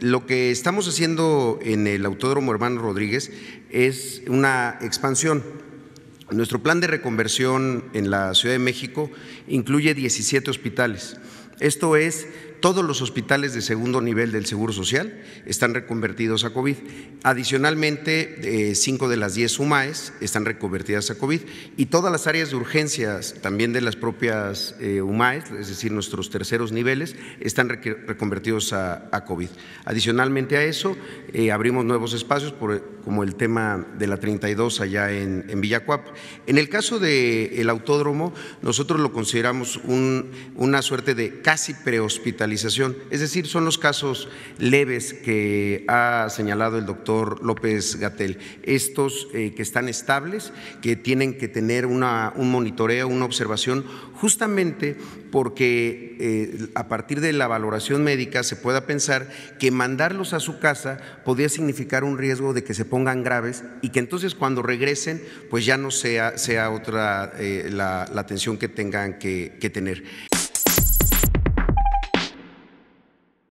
lo que estamos haciendo en el Autódromo Hermano Rodríguez es una expansión. Nuestro plan de reconversión en la Ciudad de México incluye 17 hospitales. Esto es todos los hospitales de segundo nivel del Seguro Social están reconvertidos a COVID. Adicionalmente, eh, cinco de las diez UMAES están reconvertidas a COVID y todas las áreas de urgencias también de las propias eh, UMAES, es decir, nuestros terceros niveles, están reconvertidos a COVID. Adicionalmente a eso, eh, abrimos nuevos espacios como el tema de la 32 allá en Villacuap. En el caso del autódromo, nosotros lo consideramos una suerte de casi prehospital es decir, son los casos leves que ha señalado el doctor López Gatel. Estos eh, que están estables, que tienen que tener un monitoreo, una observación, justamente porque eh, a partir de la valoración médica se pueda pensar que mandarlos a su casa podría significar un riesgo de que se pongan graves y que entonces cuando regresen pues ya no sea, otra eh, la, atención que tengan que tener.